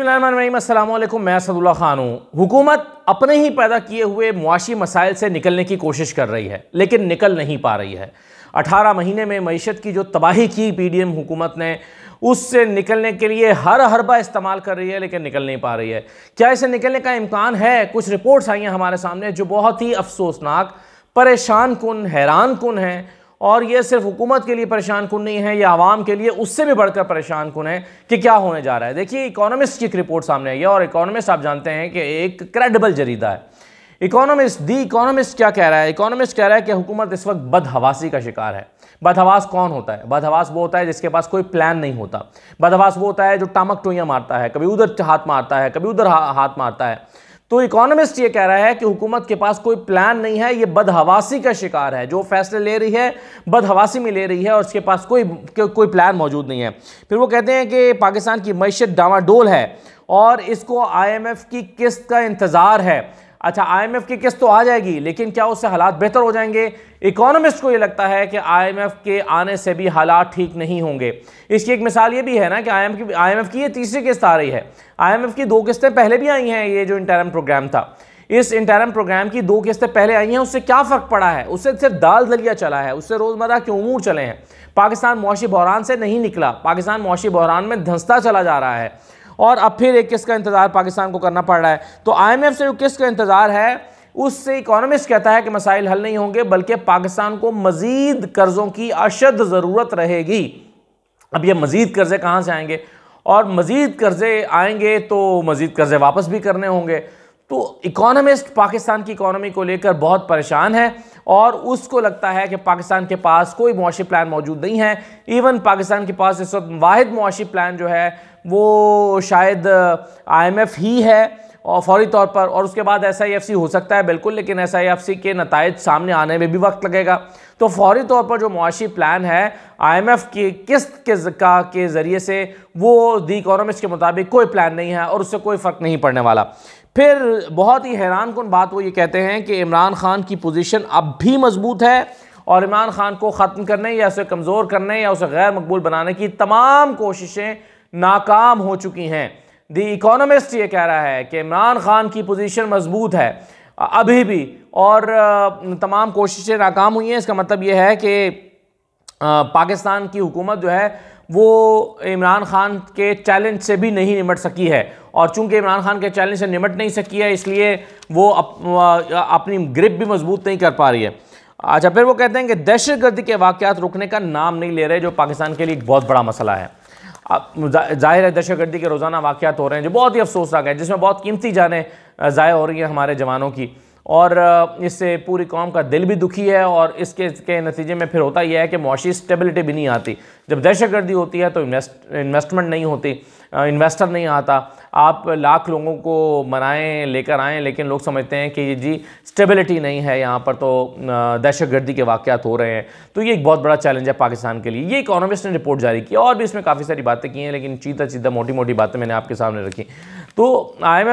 अल्लाम मैं असदुल्ला खान हूँ हुकूमत अपने ही पैदा किए हुए मुआशी मसाइल से निकलने की कोशिश कर रही है लेकिन निकल नहीं पा रही है 18 महीने में मीशत की जो तबाही की पीडीएम हुकूमत ने उससे निकलने के लिए हर हरबा इस्तेमाल कर रही है लेकिन निकल नहीं पा रही है क्या इसे निकलने का इम्कान है कुछ रिपोर्ट्स आई हैं हमारे सामने जो बहुत ही अफसोसनाक परेशान कन हैरान कन हैं और ये सिर्फ हुकूमत के लिए परेशान कन नहीं है या आवाम के लिए उससे भी बढ़कर परेशान कन है कि क्या होने जा रहा है देखिए इकोनॉमिस्ट की एक रिपोर्ट सामने आई है और इकोनॉमिस्ट आप जानते हैं कि एक क्रेडिबल जरीदा है इकोनॉमिस्ट दी इकोनॉमिस्ट क्या कह रहा है इकोनॉमिस्ट कह रहा है कि हुकूमत इस वक्त बदहवासी का शिकार है बदहवास कौन होता है बदहवास वो होता है जिसके पास कोई प्लान नहीं होता बदहवास वो होता है जो टामक टोइयाँ मारता है कभी उधर हाथ मारता है कभी उधर हाथ मारता है तो इकोनॉमिस्ट ये कह रहा है कि हुकूमत के पास कोई प्लान नहीं है ये बदहवासी का शिकार है जो फैसले ले रही है बदहवासी में ले रही है और उसके पास कोई को, कोई प्लान मौजूद नहीं है फिर वो कहते हैं कि पाकिस्तान की मैशत डावाडोल है और इसको आईएमएफ की किस्त का इंतज़ार है अच्छा आईएमएफ की किस्त तो आ जाएगी लेकिन क्या उससे हालात बेहतर हो जाएंगे इकोनॉमिस्ट को ये लगता है कि आईएमएफ के आने से भी हालात ठीक नहीं होंगे इसकी एक मिसाल ये भी है ना कि आईएमएफ की की ये तीसरी किस्त आ रही है आईएमएफ की दो किस्तें पहले भी आई हैं ये जो इंटरम प्रोग्राम था इस इंटरम प्रोग्राम की दो किस्तें पहले आई हैं उससे क्या फ़र्क पड़ा है उससे सिर्फ दाल दलिया चला है उससे रोज़मर्रा के उमूर चले हैं पाकिस्तान मौशी बहरान से नहीं निकला पाकिस्तान मौशी बहरान में धंसता चला जा रहा है और अब फिर एक किस का इंतज़ार पाकिस्तान को करना पड़ रहा है तो आईएमएफ से जो किस का इंतज़ार है उससे इकोनॉमिस्ट कहता है कि मसाइल हल नहीं होंगे बल्कि पाकिस्तान को मज़ीद कर्ज़ों की अशद ज़रूरत रहेगी अब यह मज़ीद कर्ज़े कहाँ से आएंगे और मज़ीद कर्ज़े आएंगे तो मज़ीद कर्ज़े वापस भी करने होंगे तो इकोनॉमिस्ट पाकिस्तान की इकोनॉमी को लेकर बहुत परेशान है और उसको लगता है कि पाकिस्तान के पास कोई मुआशी प्लान मौजूद नहीं है इवन पाकिस्तान के पास इस वक्त वाद मुआशी प्लान जो है वो शायद आईएमएफ ही है और फौरी तौर पर और उसके बाद एस आई एफ़ सी हो सकता है बिल्कुल लेकिन एस आई एफ़ सी के नतज सामने आने में भी वक्त लगेगा तो फौरी तौर पर जो मुआशी प्लान है आई एम एफ़ की किस्त के का के ज़रिए से वो दी इकोनॉमिक्स के मुताबिक कोई प्लान नहीं है और उससे कोई फ़र्क नहीं पड़ने वाला फिर बहुत ही हैरान कन बात वो ये कहते हैं कि इमरान खान की पोजीशन अब भी मजबूत है और इमरान खान को ख़त्म करने या उसे कमज़ोर करने या उसे गैर मकबूल बनाने की तमाम कोशिशें नाकाम हो चुकी हैं दी इकोनमिस्ट ये कह रहा है कि इमरान खान की पोजीशन मजबूत है अभी भी और तमाम कोशिशें नाकाम हुई हैं इसका मतलब ये है कि पाकिस्तान की हुकूमत जो है वो इमरान खान के चैलेंज से भी नहीं निमट सकी है और चूंकि इमरान खान के चैलेंज से निमट नहीं सकी है इसलिए वो अप, अपनी ग्रिप भी मजबूत नहीं कर पा रही है अच्छा फिर वो कहते हैं कि दहशत गर्दी के वाक़ रुकने का नाम नहीं ले रहे जो पाकिस्तान के लिए एक बहुत बड़ा मसला है जाहिर है दहशतगर्दी के रोज़ाना वाक़ात हो रहे हैं जो बहुत ही अफसोसनाक है जिसमें बहुत कीमती जानें ज़ाय हो रही हैं हमारे जवानों की और इससे पूरी कौम का दिल भी दुखी है और इसके के नतीजे में फिर होता यह है कि मुशी स्टेबिलिटी भी नहीं आती जब दहशत गर्दी होती है तो इन्वेस्ट इन्वेस्टमेंट नहीं होती इन्वेस्टर नहीं आता आप लाख लोगों को मनाएं लेकर आएँ लेकिन लोग समझते हैं कि जी स्टेबिलिटी नहीं है यहाँ पर तो दहशतगर्दी के वाक़ हो रहे हैं तो ये एक बहुत बड़ा चैलेंज है पाकिस्तान के लिए ये इकोनॉमिस्ट ने रिपोर्ट जारी की और भी इसमें काफ़ी सारी बातें की हैं लेकिन चीता चीता मोटी मोटी बातें मैंने आपके सामने रखी तो आई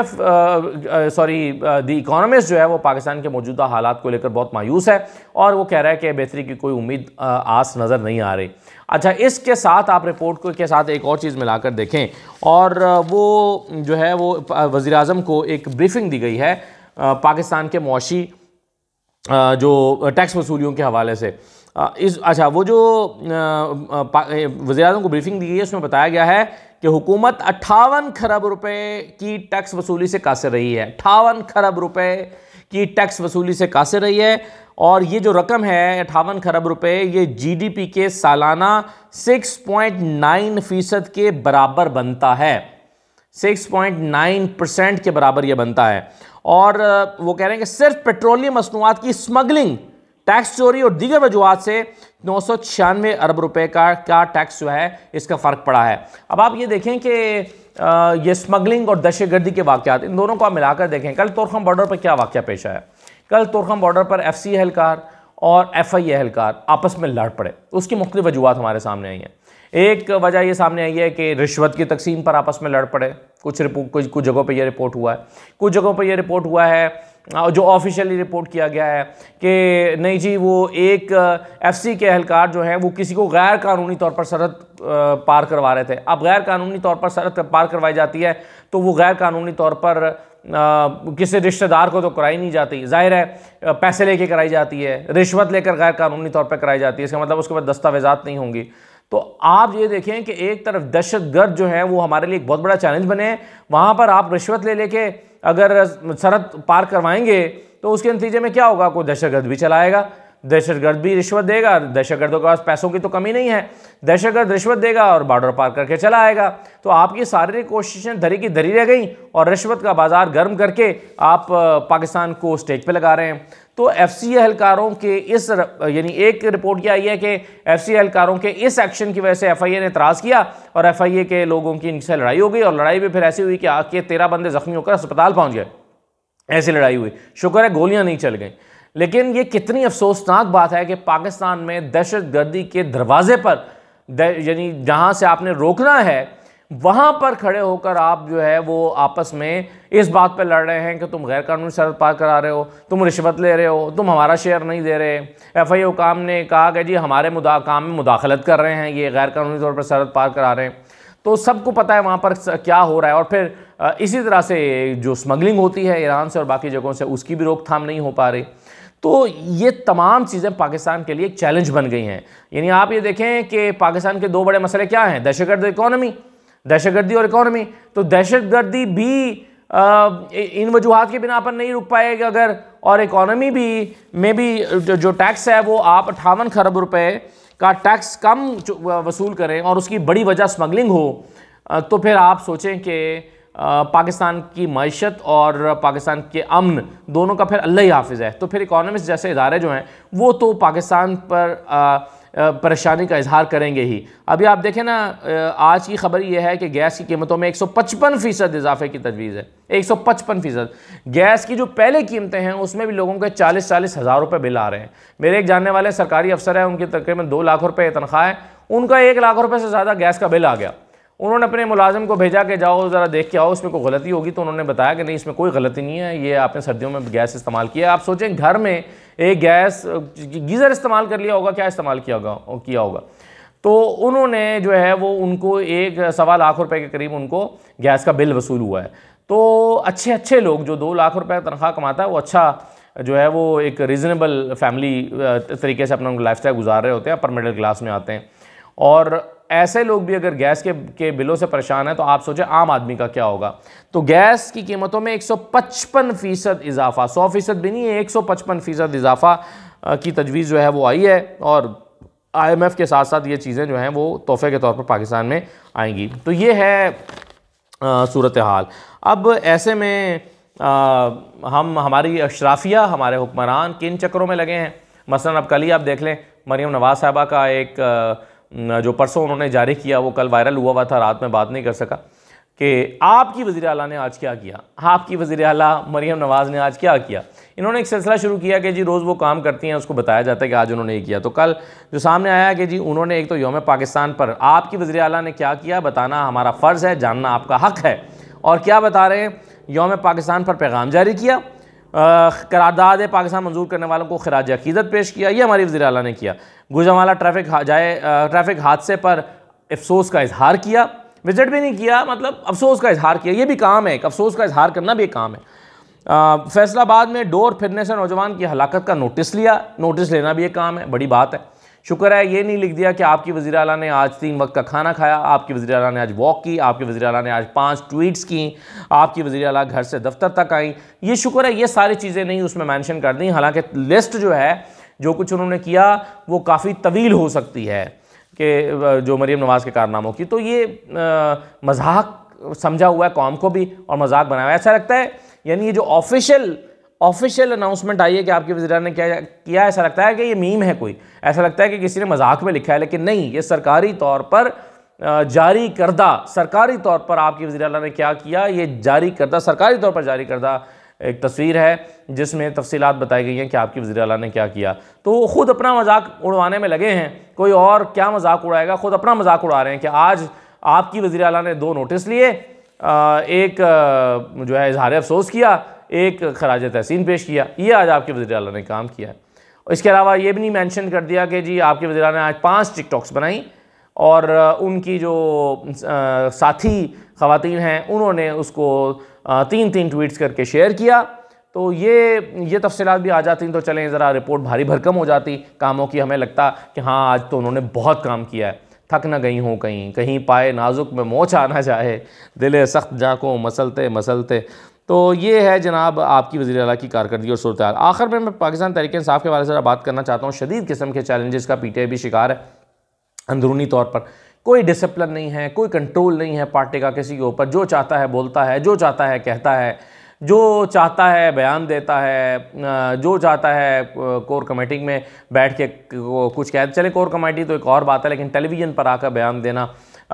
सॉरी दी इकोनॉमिस्ट जो है वो पाकिस्तान के मौजूदा हालात को लेकर बहुत मायूस है और वो कह रहा है कि बेहतरी की कोई उम्मीद आस नज़र नहीं आ रही अच्छा इसके साथ आप रिपोर्ट को के साथ एक और चीज़ मिलाकर देखें और वो जो है वो वज़ी अजम को एक ब्रीफिंग दी गई है पाकिस्तान के मुशी जो टैक्स वसूलियों के हवाले से इस अच्छा वो जो वजी अजम को ब्रीफिंग दी गई है उसमें बताया गया है कि हुकूमत अट्ठावन खरब रुपए की टैक्स वसूली से कासर रही है अट्ठावन खरब रुपए कि टैक्स वसूली से कासे रही है और ये जो रकम है अठावन खरब रुपए ये जीडीपी के सालाना 6.9 फीसद के बराबर बनता है 6.9 परसेंट के बराबर ये बनता है और वो कह रहे हैं कि सिर्फ पेट्रोलियम मसनूआत की स्मगलिंग टैक्स चोरी और दीगर वजूहत से नौ सौ छियानवे अरब रुपये का क्या टैक्स जो है इसका फ़र्क पड़ा है अब आप ये देखें कि ये स्मगलिंग और दहशतगर्दी के वाक़ात इन दोनों को आप मिलाकर देखें कल तोरखम बॉर्डर पर क्या वाक़ पेश आया कल तोरखम बॉर्डर पर एफ सी एहलकार और एफ आई एहलकार आपस में लड़ पड़े उसकी मुख्त वजूहत हमारे सामने आई हैं एक वजह ये सामने आई है कि रिश्वत की तकसीम पर आपस में लड़ पड़े कुछ कुछ कुछ जगहों पर यह रिपोर्ट हुआ है कुछ जगहों पर यह रिपोर्ट हुआ है हाँ, जो ऑफिशियली रिपोर्ट किया गया है कि नहीं जी वो एक एफसी के एहलकार जो हैं वो किसी को गैर कानूनी तौर पर सरहद पार करवा रहे थे अब गैर कानूनी तौर पर सरहद पार करवाई जाती है तो वो गैर कानूनी तौर पर किसी रिश्तेदार को तो कराई नहीं जाती जाहिर है पैसे लेके कराई जाती है रिश्वत लेकर गैर कानूनी तौर पर कराई जाती है इसका मतलब उसके बाद दस्तावेजात नहीं होंगी तो आप ये देखें कि एक तरफ दहशत गर्द जो है वो हमारे लिए एक बहुत बड़ा चैलेंज बने हैं वहाँ पर आप रिश्वत ले लेके अगर सरहद पार करवाएंगे तो उसके नतीजे में क्या होगा कोई दहशतगर्द भी चलाएगा दहशतगर्द भी रिश्वत देगा दहशतगर्दों के पास पैसों की तो कमी नहीं है दहशतगर्द रिश्वत देगा और बॉर्डर पार करके चला आएगा तो आपकी शारीरिक कोशिशें धरी की धरी रह गई और रिश्वत का बाज़ार गर्म करके आप पाकिस्तान को स्टेज पे लगा रहे हैं तो एफ सी एहलकारों के इस यानी एक रिपोर्ट यह आई है कि एफ सी एहलकारों के इस एक्शन की वजह से एफ आई ए ने इतराज़ किया और एफ आई ए के लोगों की इनसे लड़ाई हो गई और लड़ाई भी फिर ऐसी हुई कि आके तेरह बंदे ज़ख्मी होकर अस्पताल पहुँच गए ऐसी लड़ाई हुई शुक्र है गोलियाँ नहीं चल गई लेकिन ये कितनी अफसोसनाक बात है कि पाकिस्तान में दहशत गर्दी के दरवाजे पर यानी जहाँ से आपने रोकना है वहाँ पर खड़े होकर आप जो है वो आपस में इस बात पर लड़ रहे हैं कि तुम गैर कानूनी सरहद पार करा रहे हो तुम रिश्वत ले रहे हो तुम हमारा शेयर नहीं दे रहे एफ आई ओ काम ने कहा कि जी हमारे मुदा काम में मुदाखलत कर रहे हैं ये गैर कानूनी तौर पर सरहद पार करा रहे हैं तो सबको पता है वहाँ पर क्या हो रहा है और फिर इसी तरह से जो स्मगलिंग होती है ईरान से और बाकी जगहों से उसकी भी रोकथाम नहीं हो पा रही तो ये तमाम चीज़ें पाकिस्तान के लिए एक चैलेंज बन गई हैं यानी आप ये देखें कि पाकिस्तान के दो बड़े मसले क्या हैं दहशतगर्द इकोनॉमी दहशतगर्दी और इकॉनमी तो दहशतगर्दी भी आ, इन वजूहत के बिना पर नहीं रुक पाएगा अगर और इकॉनमी भी में भी जो टैक्स है वो आप अट्ठावन खरब रुपए का टैक्स कम वसूल करें और उसकी बड़ी वजह स्मगलिंग हो तो फिर आप सोचें कि पाकिस्तान की मीशत और पाकिस्तान के अमन दोनों का फिर अल्लाह ही हाफिज़ है तो फिर इकॉनमिस्ट जैसे इदारे जो हैं वो तो पाकिस्तान पर आ, परेशानी का इजहार करेंगे ही अभी आप देखें ना आज की खबर यह है कि गैस की कीमतों में 155 फ़ीसद इजाफे की तजवीज़ है 155 फ़ीसद गैस की जो पहले कीमतें हैं उसमें भी लोगों के चालीस चालीस हज़ार रुपये बिल आ रहे हैं मेरे एक जानने वाले सरकारी अफसर हैं उनकी तकरीबन दो लाख रुपये तनख्वाह है उनका एक लाख रुपये से ज़्यादा गैस का बिल आ गया उन्होंने अपने मुलाजिम को भेजा कि जाओ ज़रा देख के आओ उसमें कोई गलती होगी तो उन्होंने बताया कि नहीं इसमें कोई गलती नहीं है ये आपने सर्दियों में गैस इस्तेमाल किया आप सोचें घर में एक गैस गीज़र इस्तेमाल कर लिया होगा क्या इस्तेमाल किया होगा किया होगा तो उन्होंने जो है वो उनको एक सवा लाख रुपए के करीब उनको गैस का बिल वसूल हुआ है तो अच्छे अच्छे लोग जो दो लाख रुपए तनख्वाह कमाता है वो अच्छा जो है वो एक रीज़नेबल फैमिली तरीके से अपना लाइफ गुजार रहे होते हैं अपर मिडिल क्लास में आते हैं और ऐसे लोग भी अगर गैस के के बिलों से परेशान हैं तो आप सोचें आम आदमी का क्या होगा तो गैस की कीमतों में 155 फ़ीसद इजाफा 100 फ़ीसद भी नहीं है 155 फ़ीसद इजाफा की तजवीज़ जो है वो आई है और आईएमएफ के साथ साथ ये चीज़ें जो हैं वो तोहफे के तौर पर पाकिस्तान में आएंगी तो ये है सूरत हाल अब ऐसे में आ, हम हमारी अशराफिया हमारे हुक्मरान किन चक्करों में लगे हैं मसलन अब कल ही आप देख लें मरीम नवाज़ साहबा का एक आ, जो परसों उन्होंने जारी किया वो कल वायरल हुआ हुआ था रात में बात नहीं कर सका कि आपकी वज़ी अला ने आज क्या किया आपकी वज़ी अला मरीम नवाज़ ने आज क्या किया इन्होंने एक सिलसिला शुरू किया कि जी रोज़ वो काम करती हैं उसको बताया जाता है कि आज उन्होंने ये किया तो कल जो सामने आया कि जी उन्होंने एक तो योम पाकिस्तान पर आपकी वज़ी अला ने क्या किया बताना हमारा फ़र्ज़ है जानना आपका हक है और क्या बता रहे हैं योम पाकिस्तान पर पैगाम जारी किया करारदाद पाकिस्तान मंजूर करने वालों को खराज अकीदत पेश किया ये हमारी वजी अल ने किया गुजावाला ट्रैफिक जाए ट्रैफिक हादसे पर अफसोस का इजहार किया विजिट भी नहीं किया मतलब अफसोस का इजहार किया ये भी काम है अफसोस का इजहार करना भी एक काम है फैसलाबाद में डोर फिरने से नौजवान की हलाकत का नोटिस लिया नोटिस लेना भी एक काम है बड़ी बात है शुक्र है ये नहीं लिख दिया कि आपकी वजी अला ने आज तीन वक्त का खाना खाया आपकी वजी अला ने आज वॉक की आपकी वजी अला ने आज पाँच ट्वीट्स की आपकी वजी अला घर से दफ्तर तक आई ये शुक्र है ये सारी चीज़ें नहीं उसमें मैंशन कर दी हालांकि लिस्ट जो है जो कुछ उन्होंने किया वो काफ़ी तवील हो सकती है कि जो मरीम नवाज़ के कारनामों की तो ये मजाक समझा हुआ है कौम को भी और मजाक बनाया ऐसा लगता है यानी ये जो ऑफिशियल ऑफिशियल अनाउंसमेंट आई है कि आपके वजीरा ने क्या किया ऐसा लगता है कि ये मीम है कोई ऐसा लगता है कि किसी ने मजाक में लिखा है लेकिन नहीं ये सरकारी तौर पर जारी करदा सरकारी तौर पर आपकी वजी अला ने क्या किया ये जारी करदा सरकारी तौर पर जारी करदा एक तस्वीर है जिसमें तफसीत बताई गई हैं कि आपकी वजी अल ने क्या किया तो वो ख़ुद अपना मजाक उड़वाने में लगे हैं कोई और क्या मजाक उड़ाएगा ख़ुद अपना मजाक उड़ा रहे हैं कि आज आपकी वजी अला ने दो नोटिस लिए एक जो है इजहार अफसोस किया एक खराज तहसीन पेश किया ये आज आपके वजी अला ने काम किया है इसके अलावा ये भी नहीं मैंशन कर दिया कि जी आपके वजी ने आज पाँच टिकटॉक्स बनाई और उनकी जो साथी ख़वातीन हैं उन्होंने उसको तीन तीन ट्वीट्स करके शेयर किया तो ये ये तफसलत भी आ जाती तो चलें ज़रा रिपोर्ट भारी भरकम हो जाती कामों की हमें लगता कि हाँ आज तो उन्होंने बहुत काम किया है थक ना गई हूँ कहीं कहीं पाए नाजुक में मोच आना चाहे दिले सख्त जाको मसलते मसलते तो ये है जनाब आपकी वजी अला की कारकर्दगी और सूरत आखिर में मैं पाकिस्तान तरीके इंसाफ के बारे से बात करना चाहता हूँ शदीद किस्म के चैलेंजेस का पीटीआई भी शिकार है अंदरूनी तौर पर कोई डिसिप्लिन नहीं है कोई कंट्रोल नहीं है पार्टी का किसी के ऊपर जो चाहता है बोलता है जो चाहता है कहता है जो चाहता है बयान देता है जो चाहता है कोर कमेटी में बैठ के कुछ कह चले कोर कमेटी तो एक और बात है लेकिन टेलीविज़न पर आकर बयान देना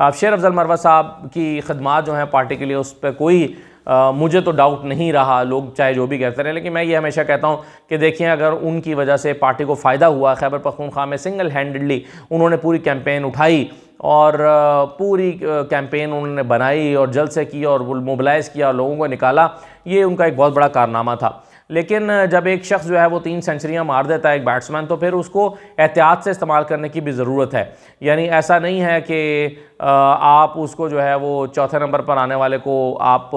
अब शेर अफजल मरवा साहब की खदमात जो हैं पार्टी के लिए उस पर कोई आ, मुझे तो डाउट नहीं रहा लोग चाहे जो भी कहते रहे लेकिन मैं ये हमेशा कहता हूँ कि देखिए अगर उनकी वजह से पार्टी को फ़ायदा हुआ खैबर पखनखा में सिंगल हैंडडली उन्होंने पूरी कैंपेन उठाई और पूरी कैंपेन उन्होंने बनाई और जल्द से की और मोबलाइज़ किया और लोगों को निकाला ये उनका एक बहुत बड़ा कारनामा था लेकिन जब एक शख्स जो है वो तीन सेंचुरियाँ मार देता है एक बैट्समैन तो फिर उसको एहतियात से इस्तेमाल करने की भी ज़रूरत है यानी ऐसा नहीं है कि आप उसको जो है वो चौथे नंबर पर आने वाले को आप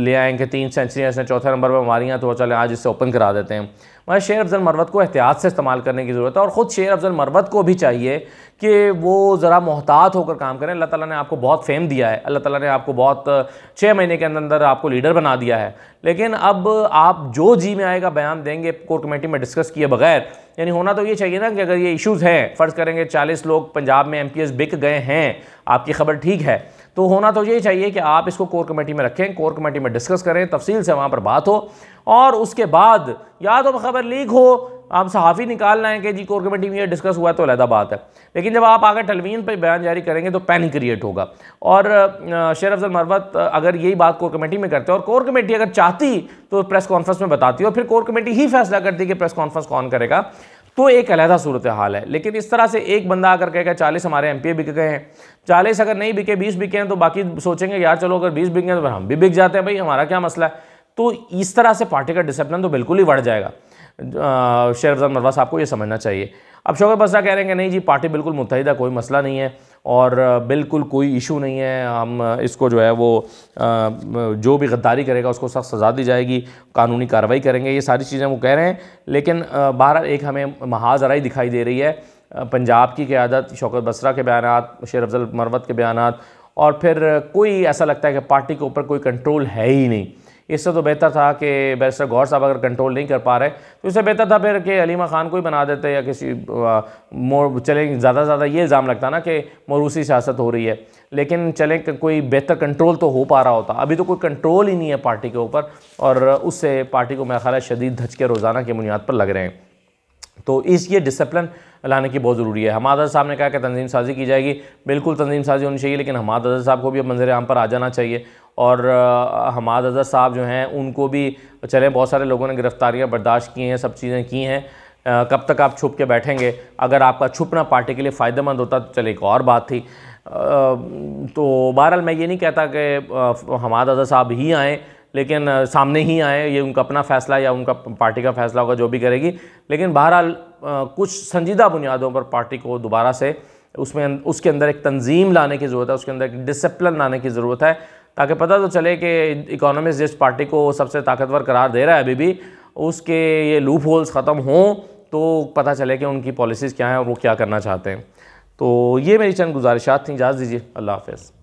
ले आएँ कि तीन सेंचुरियाँ इसने चौथे नंबर पर मारियाँ तो चले आज इससे ओपन करा देते हैं मैं शेर अफजल मरवत को एहतियात से इस्तेमाल करने की ज़रूरत है और ख़ुद शेर अफजल मरवत को भी चाहिए कि वो ज़रा मोहतात होकर काम करें अल्लाह ताला ने आपको बहुत फेम दिया है अल्लाह ताला ने आपको बहुत छः महीने के अंदर अंदर आपको लीडर बना दिया है लेकिन अब आप जो जी में आएगा बयान देंगे कोर कमेटी में डिस्कस किए बगैर यानी होना तो ये चाहिए ना कि अगर ये इश्यूज़ हैं फ़र्ज़ करेंगे चालीस लोग पंजाब में एम बिक गए हैं आपकी खबर ठीक है तो होना तो यही चाहिए कि आप इसको कोर कमेटी में रखें कोर कमेटी में डिस्कस करें तफसील से वहाँ पर बात हो और उसके बाद या तो खबर लीक हो आप सहाफ़ी निकाल लाएँ कि जी कोर कमेटी में ये डिस्कस हुआ है तो अलहदा बात है लेकिन जब आप आगे टलवीन पर बयान जारी करेंगे तो पैनिक क्रिएट होगा और शेर अफजल मरवत अगर यही बात कोर कमेटी में करते हैं और कोर कमेटी अगर चाहती तो प्रेस कॉन्फ्रेंस में बताती और फिर कोर कमेटी ही फैसला करती कि प्रेस कॉन्फ्रेंस कौन करेगा तो एक अलहदा सूरत हाल है लेकिन इस तरह से एक बंदा आकर कहेगा चालीस हमारे एम पी बिक गए हैं चालीस अगर नहीं बिके बीस बिके हैं तो बाकी सोचेंगे यार चलो अगर बीस गए तो हम भी बिक जाते हैं भाई हमारा क्या मसला है तो इस तरह से पार्टी का डिसिप्लिन तो बिल्कुल ही बढ़ जाएगा शेर अफजल मरवा साहब को ये समझना चाहिए अब शोकर बसरा कह रहे हैं कि नहीं जी पार्टी बिल्कुल मुतहदा कोई मसला नहीं है और बिल्कुल कोई इशू नहीं है हम इसको जो है वो जो भी गद्दारी करेगा उसको सख्त सज़ा दी जाएगी कानूनी कार्रवाई करेंगे ये सारी चीज़ें वो कह रहे हैं लेकिन बहरहाल एक हमें महाजराई दिखाई दे रही है पंजाब की क़्यादत शौकत बसरा के बयान शेर अफजल मरवत के बयान और फिर कोई ऐसा लगता है कि पार्टी के ऊपर कोई कंट्रोल है ही नहीं इससे तो बेहतर था कि बैरिस्टर गौर साहब अगर कंट्रोल नहीं कर पा रहे तो इससे बेहतर था फिर कि अलीमा खान को ही बना देते या किसी मोर चले ज़्यादा ज़्यादा ये इल्ज़ाम लगता ना कि मोरूसी सियासत हो रही है लेकिन चले कोई बेहतर कंट्रोल तो हो पा रहा होता अभी तो कोई कंट्रोल ही नहीं है पार्टी के ऊपर और उससे पार्टी को मेरा ख्याल है शदीद धचके रोज़ाना की बुनियाद पर लग रहे हैं तो इस ये डिसिप्लिन लाने की बहुत ज़रूरी है हमाद साहब ने कहा कि तंजीम साजी की जाएगी बिल्कुल तंजीम साजी होनी चाहिए लेकिन हमाद अजहर साहब को भी अब मंजर आम पर आ जाना चाहिए और हमाद अजहर साहब जो हैं उनको भी चले बहुत सारे लोगों ने गिरफ़्तारियाँ बर्दाश्त की हैं सब चीज़ें की हैं कब तक आप छुप के बैठेंगे अगर आपका छुपना पार्टी के लिए फ़ायदेमंद होता तो चले एक और बात थी तो बहरहाल मैं ये नहीं कहता कि हमाद अजहर साहब ही आएँ लेकिन सामने ही आए ये उनका अपना फैसला या उनका पार्टी का फैसला होगा जो भी करेगी लेकिन बहरहाल कुछ संजीदा बुनियादों पर पार्टी को दोबारा से उसमें अं, उसके अंदर एक तंजीम लाने की ज़रूरत है उसके अंदर एक डिसिप्लिन लाने की ज़रूरत है ताकि पता तो चले कि इकोनॉमिक जिस पार्टी को सबसे ताकतवर करार दे रहा है अभी भी उसके ये लूप होल्स ख़त्म हों तो पता चले कि उनकी पॉलिसीज़ क्या हैं और वो क्या करना चाहते हैं तो ये मेरी चंद गुजारिशात थी इजाज़ दीजिए अल्लाह हाफिज़